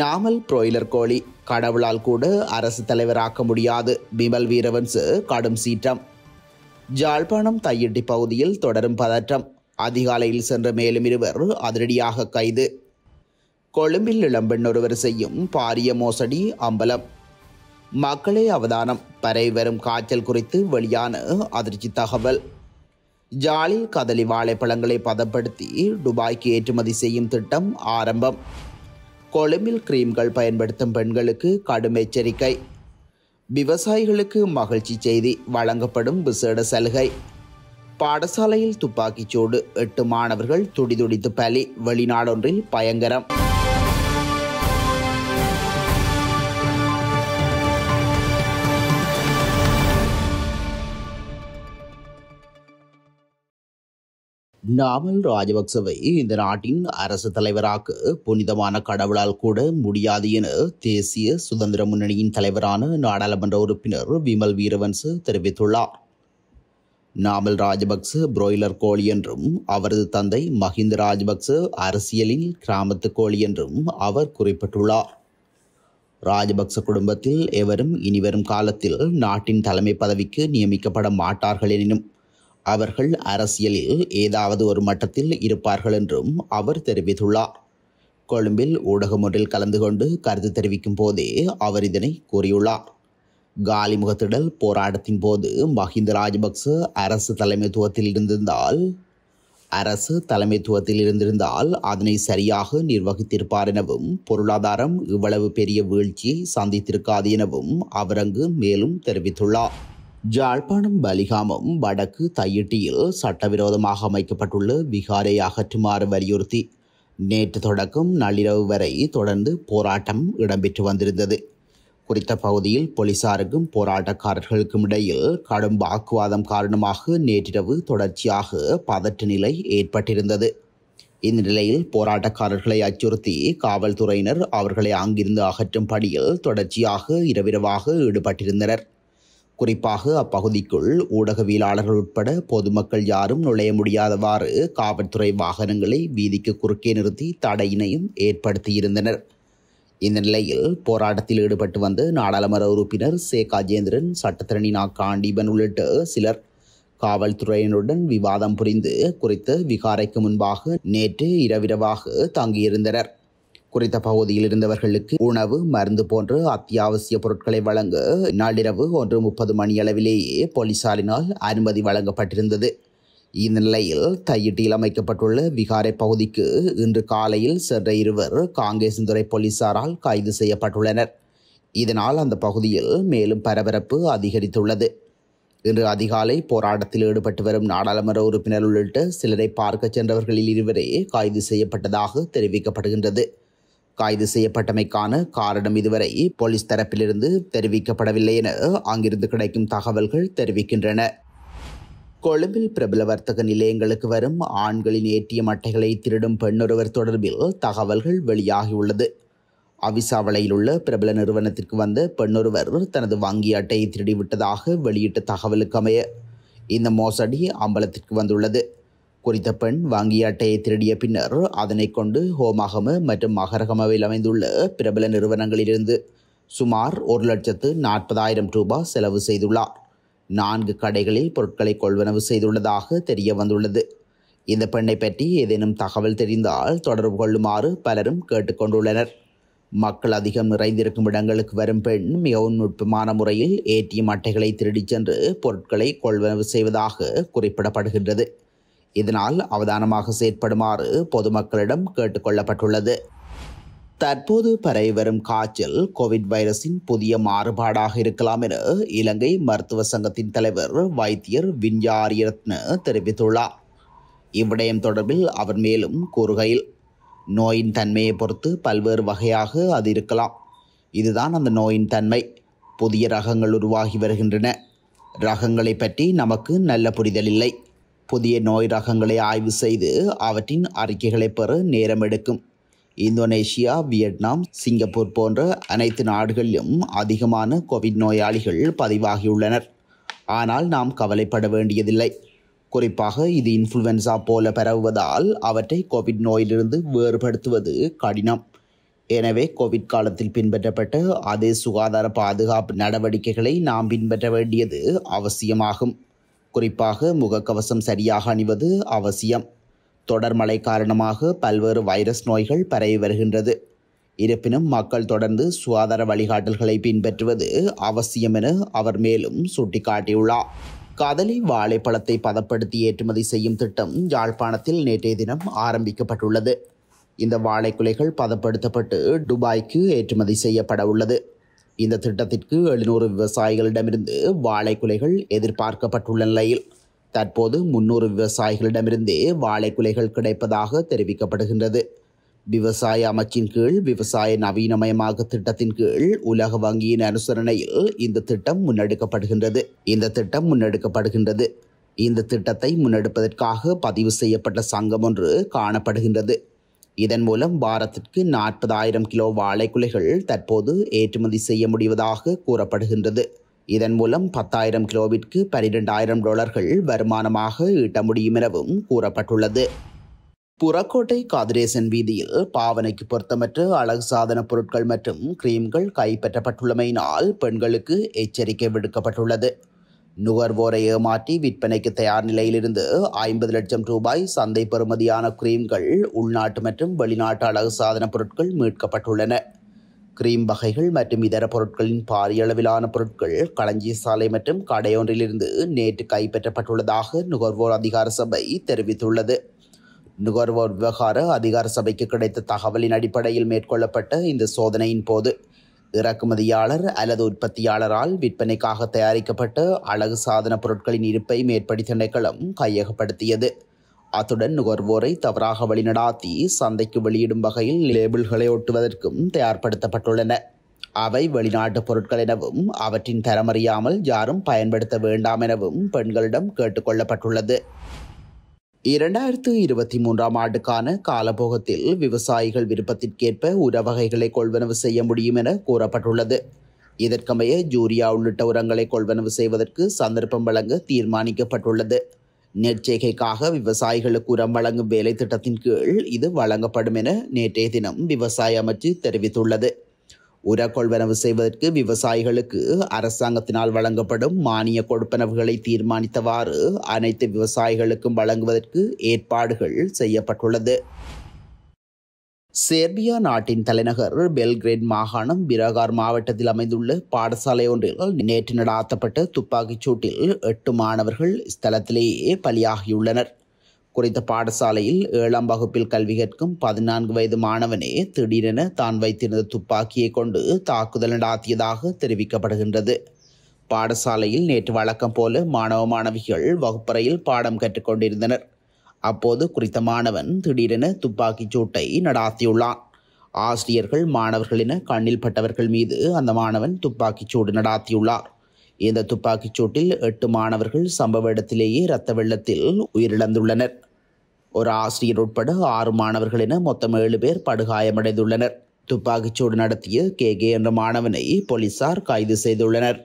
நாமல் புரோய்லர் கோழி கடவுளால் கூட அரசு தலைவராக்க முடியாது பிமல் வீரவன்ஸ் கடும் சீற்றம் ஜாழ்ப்பாணம் தையிட்டி பகுதியில் தொடரும் பதற்றம் அதிகாலையில் சென்ற மேலும் இருவர் அதிரடியாக கைது கொழும்பில் இளம்பெண் ஒருவர் செய்யும் பாரிய மோசடி அம்பலம் மக்களே அவதானம் பரவி வரும் காய்ச்சல் குறித்து வெளியான அதிர்ச்சி தகவல் ஜாலில் கதலி வாழைப்பழங்களை பதப்படுத்தி துபாய்க்கு ஏற்றுமதி செய்யும் திட்டம் ஆரம்பம் கொழுமில் கிரீம்கள் பயன்படுத்தும் பெண்களுக்கு கடும் எச்சரிக்கை விவசாயிகளுக்கு மகிழ்ச்சி செய்தி வழங்கப்படும் விசேட சலுகை பாடசாலையில் துப்பாக்கிச்சூடு எட்டு மாணவர்கள் துடிதுடித்து பலி வெளிநாடொன்றில் பயங்கரம் நாமல் ராஜபக்சவை இந்த நாட்டின் அரசு தலைவராக புனிதமான கடவுளால் கூட முடியாது என தேசிய சுதந்திர முன்னணியின் தலைவரான நாடாளுமன்ற உறுப்பினர் விமல் வீரவன்சு தெரிவித்துள்ளார் நாமல் ராஜபக்ச புரோய்லர் கோழி என்றும் அவரது தந்தை மஹிந்த ராஜபக்ச அரசியலில் கிராமத்து கோழி என்றும் அவர் குறிப்பிட்டுள்ளார் ராஜபக்ச குடும்பத்தில் எவரும் இனிவரும் காலத்தில் நாட்டின் தலைமை பதவிக்கு நியமிக்கப்பட மாட்டார்கள் எனினும் அவர்கள் அரசியலில் ஏதாவது ஒரு மட்டத்தில் இருப்பார்கள் என்றும் அவர் தெரிவித்துள்ளார் கொழும்பில் ஊடகம் ஒன்றில் கலந்து கொண்டு கருத்து தெரிவிக்கும் போதே அவர் இதனை கூறியுள்ளார் காலிமுகத்திடல் போராட்டத்தின் போது மஹிந்த ராஜபக்ச அரசு தலைமைத்துவத்தில் இருந்திருந்தால் அரசு தலைமைத்துவத்தில் இருந்திருந்தால் அதனை சரியாக நிர்வகித்திருப்பார் எனவும் பொருளாதாரம் இவ்வளவு பெரிய வீழ்ச்சியை சந்தித்திருக்காது எனவும் அவர் அங்கு மேலும் தெரிவித்துள்ளார் ஜாழ்ப்பாணம் பலிகாமம் வடக்கு தையிட்டியில் சட்டவிரோதமாக அமைக்கப்பட்டுள்ள விகாரை அகற்றுமாறு வலியுறுத்தி நேற்று தொடக்கம் நள்ளிரவு வரை தொடர்ந்து போராட்டம் இடம்பெற்று வந்திருந்தது குறித்த பகுதியில் போலீசாருக்கும் போராட்டக்காரர்களுக்கும் இடையில் கடும் வாக்குவாதம் காரணமாக நேற்றிரவு தொடர்ச்சியாக பதற்ற நிலை ஏற்பட்டிருந்தது இந்த நிலையில் போராட்டக்காரர்களை அச்சுறுத்தி காவல்துறையினர் அவர்களை அங்கிருந்து அகற்றும் பணியில் தொடர்ச்சியாக இரவிரவாக ஈடுபட்டிருந்தனர் குறிப்பாக அப்பகுதிக்குள் ஊடகவியலாளர்கள் உட்பட பொதுமக்கள் யாரும் நுழைய முடியாதவாறு காவல்துறை வாகனங்களை வீதிக்கு குறுக்கே நிறுத்தி தடையினையும் ஏற்படுத்தியிருந்தனர் இந்த நிலையில் போராட்டத்தில் ஈடுபட்டு வந்த நாடாளுமன்ற உறுப்பினர் சே காஜேந்திரன் சட்டத்திரணி நா காண்டீபன் உள்ளிட்ட சிலர் காவல்துறையினருடன் விவாதம் புரிந்து குறித்து விகாரைக்கு முன்பாக நேற்று இரவிரவாக தங்கியிருந்தனர் குறித்த பகுதியில் இருந்தவர்களுக்கு உணவு மருந்து போன்ற அத்தியாவசிய பொருட்களை வழங்க நாளிரவு ஒன்று முப்பது மணியளவிலேயே போலீசாரினால் அனுமதி வழங்கப்பட்டிருந்தது இந்த நிலையில் தையிட்டியில் அமைக்கப்பட்டுள்ள விகாரை பகுதிக்கு இன்று காலையில் சென்ற இருவர் காங்கேசந்துறை போலீசாரால் கைது செய்யப்பட்டுள்ளனர் இதனால் அந்த பகுதியில் மேலும் பரபரப்பு அதிகரித்துள்ளது இன்று அதிகாலை போராட்டத்தில் ஈடுபட்டு வரும் நாடாளுமன்ற உறுப்பினர் உள்ளிட்ட சிலரை பார்க்க சென்றவர்களில் இருவரே கைது செய்யப்பட்டதாக தெரிவிக்கப்படுகின்றது கைது செய்யப்பட்டமைக்கான காரணம் இதுவரை போலீஸ் தரப்பிலிருந்து தெரிவிக்கப்படவில்லை என அங்கிருந்து கிடைக்கும் தகவல்கள் தெரிவிக்கின்றன கொழும்பில் பிரபல வர்த்தக நிலையங்களுக்கு வரும் ஆண்களின் ஏடிஎம் அட்டைகளை திருடும் பெண்ணொருவர் தொடர்பில் தகவல்கள் வெளியாகியுள்ளது அவிசாவளையில் உள்ள பிரபல நிறுவனத்திற்கு வந்த பெண்ணொருவர் தனது வங்கி அட்டையை திருடிவிட்டதாக வெளியிட்ட தகவலுக்கு அமைய இந்த மோசடி அம்பலத்திற்கு வந்துள்ளது குறித்த பெண் வாங்கிய அட்டையை திருடிய பின்னர் அதனை கொண்டு ஹோமாகம மற்றும் மகரகமவில் அமைந்துள்ள பிரபல நிறுவனங்களிலிருந்து சுமார் ஒரு லட்சத்து நாற்பதாயிரம் ரூபாய் செலவு செய்துள்ளார் நான்கு கடைகளில் பொருட்களை கொள்வனவு செய்துள்ளதாக தெரிய வந்துள்ளது இந்த பெண்ணை பற்றி ஏதேனும் தகவல் தெரிந்தால் தொடர்பு கொள்ளுமாறு பலரும் கேட்டுக்கொண்டுள்ளனர் மக்கள் அதிகம் நிறைந்திருக்கும் இடங்களுக்கு வரும் பெண் மிகவும் நுட்பமான முறையில் ஏடிஎம் அட்டைகளை திருடிச் சென்று பொருட்களை கொள்வனவு செய்வதாக குறிப்பிடப்படுகின்றது இதனால் அவதானமாக செயற்படுமாறு பொதுமக்களிடம் கேட்டுக்கொள்ளப்பட்டுள்ளது தற்போது பரவி வரும் காய்ச்சல் கோவிட் வைரஸின் புதிய மாறுபாடாக இருக்கலாம் என இலங்கை மருத்துவ சங்கத்தின் தலைவர் வைத்தியர் விஞ்ஞாரியரத்ன தெரிவித்துள்ளார் இவ்விடயம் தொடர்பில் அவர் மேலும் கூறுகையில் நோயின் தன்மையை பொறுத்து பல்வேறு வகையாக அது இருக்கலாம் இதுதான் அந்த நோயின் தன்மை புதிய ரகங்கள் உருவாகி வருகின்றன ரகங்களை பற்றி நமக்கு நல்ல புரிதல் இல்லை புதிய நோய் ரகங்களை ஆய்வு செய்து அவற்றின் அறிக்கைகளை பெற நேரம் எடுக்கும் இந்தோனேஷியா வியட்நாம் சிங்கப்பூர் போன்ற அனைத்து நாடுகளிலும் அதிகமான கோவிட் நோயாளிகள் பதிவாகியுள்ளனர் ஆனால் நாம் கவலைப்பட வேண்டியதில்லை குறிப்பாக இது இன்ஃப்ளூவன்சா போல பரவுவதால் அவற்றை கோவிட் நோயிலிருந்து வேறுபடுத்துவது கடினம் எனவே கோவிட் காலத்தில் பின்பற்றப்பட்ட அதே சுகாதார பாதுகாப்பு நடவடிக்கைகளை நாம் பின்பற்ற வேண்டியது அவசியமாகும் குறிப்பாக முகக்கவசம் சரியாக அணிவது அவசியம் தொடர் மழை காரணமாக பல்வேறு வைரஸ் நோய்கள் பரவி வருகின்றது இருப்பினும் மக்கள் தொடர்ந்து சுகாதார வழிகாட்டல்களை பின்பற்றுவது அவசியம் என அவர் மேலும் சுட்டிக்காட்டியுள்ளார் கதலி வாழைப்பழத்தை பதப்படுத்தி ஏற்றுமதி செய்யும் திட்டம் யாழ்ப்பாணத்தில் நேற்றைய தினம் ஆரம்பிக்கப்பட்டுள்ளது இந்த வாழைக்குலைகள் பதப்படுத்தப்பட்டு துபாய்க்கு ஏற்றுமதி செய்யப்பட உள்ளது இந்த திட்டத்திற்கு எழுநூறு விவசாயிகளிடமிருந்து வாழைக்குலைகள் எதிர்பார்க்கப்பட்டுள்ள நிலையில் தற்போது முன்னூறு விவசாயிகளிடமிருந்து வாழைக்குலைகள் கிடைப்பதாக தெரிவிக்கப்படுகின்றது விவசாய அமைச்சின் கீழ் விவசாய நவீனமயமாக திட்டத்தின் கீழ் உலக வங்கியின் அனுசரணையில் இந்த திட்டம் முன்னெடுக்கப்படுகின்றது இந்த திட்டம் முன்னெடுக்கப்படுகின்றது இந்த திட்டத்தை முன்னெடுப்பதற்காக பதிவு செய்யப்பட்ட சங்கம் ஒன்று காணப்படுகின்றது இதன் மூலம் வாரத்திற்கு நாற்பதாயிரம் கிலோ வாழைக்குலைகள் தற்போது ஏற்றுமதி செய்ய முடிவதாக கூறப்படுகின்றது இதன் மூலம் பத்தாயிரம் கிலோவிற்கு பனிரெண்டாயிரம் டாலர்கள் வருமானமாக ஈட்ட முடியும் எனவும் கூறப்பட்டுள்ளது புறக்கோட்டை காதிரேசன் வீதியில் பாவனைக்கு பொருத்தமற்ற அழகு சாதன பொருட்கள் மற்றும் கிரீம்கள் கைப்பற்றப்பட்டுள்ளமையினால் பெண்களுக்கு எச்சரிக்கை விடுக்கப்பட்டுள்ளது நுகர்வோரை ஏமாற்றி விற்பனைக்கு தயார் நிலையிலிருந்து ஐம்பது லட்சம் ரூபாய் சந்தை பெறுமதியான கிரீம்கள் உள்நாட்டு மற்றும் வெளிநாட்டு அழகு சாதன பொருட்கள் மீட்கப்பட்டுள்ளன கிரீம் வகைகள் மற்றும் இதர பொருட்களின் பாரிய அளவிலான பொருட்கள் களஞ்சி சாலை மற்றும் கடையொன்றிலிருந்து நேற்று கைப்பற்றப்பட்டுள்ளதாக நுகர்வோர் அதிகார சபை தெரிவித்துள்ளது நுகர்வோர் விவகார அதிகார சபைக்கு கிடைத்த தகவலின் அடிப்படையில் மேற்கொள்ளப்பட்ட இந்த சோதனையின் போது இறக்குமதியாளர் அல்லது உற்பத்தியாளரால் விற்பனைக்காக தயாரிக்கப்பட்ட அழகு சாதன பொருட்களின் இருப்பை மேற்படி திணைக்களம் கையகப்படுத்தியது அத்துடன் நுகர்வோரை தவறாக வழிநடாத்தி சந்தைக்கு வெளியிடும் வகையில் லேபிள்களை ஒட்டுவதற்கும் தயார்படுத்தப்பட்டுள்ளன அவை வெளிநாட்டு பொருட்கள் எனவும் அவற்றின் தரமறியாமல் யாரும் பயன்படுத்த வேண்டாம் எனவும் பெண்களிடம் கேட்டுக்கொள்ளப்பட்டுள்ளது இரண்டாயிரத்து இருபத்தி மூன்றாம் ஆண்டுக்கான காலபோகத்தில் விவசாயிகள் விருப்பத்திற்கேற்ப உர வகைகளை கொள்வனவு செய்ய முடியும் என கூறப்பட்டுள்ளது இதற்கமைய ஜூரியா உள்ளிட்ட உரங்களை கொள்வனவு செய்வதற்கு சந்தர்ப்பம் வழங்க தீர்மானிக்கப்பட்டுள்ளது நெற்சேகைக்காக விவசாயிகளுக்கு உரம் வழங்கும் வேலை திட்டத்தின் கீழ் இது வழங்கப்படும் என நேற்றைய தினம் விவசாய அமைச்சு தெரிவித்துள்ளது உர கொள்வனவு செய்வதற்கு விவசாயிகளுக்கு அரசாங்கத்தினால் வழங்கப்படும் மானிய கொடுப்பனவுகளை தீர்மானித்தவாறு அனைத்து விவசாயிகளுக்கும் வழங்குவதற்கு ஏற்பாடுகள் செய்யப்பட்டுள்ளது சேர்பியா நாட்டின் தலைநகர் பெல்கிரேட் மாகாணம் பிரகார் மாவட்டத்தில் அமைந்துள்ள பாடசாலை ஒன்றில் நேற்று நடாத்தப்பட்ட துப்பாக்கிச் சூட்டில் எட்டு மாணவர்கள் ஸ்தலத்திலேயே பலியாகியுள்ளனர் குறித்த பாடசாலையில் ஏழாம் வகுப்பில் கல்வி கற்கும் பதினான்கு வயது மாணவனே திடீரென தான் வைத்திருந்த துப்பாக்கியை கொண்டு தாக்குதல் நடாத்தியதாக தெரிவிக்கப்படுகின்றது பாடசாலையில் நேற்று வழக்கம் போல மாணவ மாணவிகள் வகுப்பறையில் பாடம் கற்றுக்கொண்டிருந்தனர் அப்போது குறித்த மாணவன் திடீரென துப்பாக்கிச் சூட்டை நடாத்தியுள்ளான் ஆசிரியர்கள் மாணவர்களின கண்ணில் பட்டவர்கள் மீது அந்த மாணவன் துப்பாக்கிச் சூடு நடாத்தியுள்ளார் இந்த துப்பாக்கிச் சூட்டில் எட்டு மாணவர்கள் சம்பவ இடத்திலேயே இரத்த வெள்ளத்தில் உயிரிழந்துள்ளனர் ஒரு ஆசிரியர் உட்பட ஆறு மாணவர்கள் என மொத்தம் ஏழு பேர் படுகாயமடைந்துள்ளனர் துப்பாக்கிச்சூடு நடத்திய கே கே என்ற மாணவனை போலீசார் கைது செய்துள்ளனர்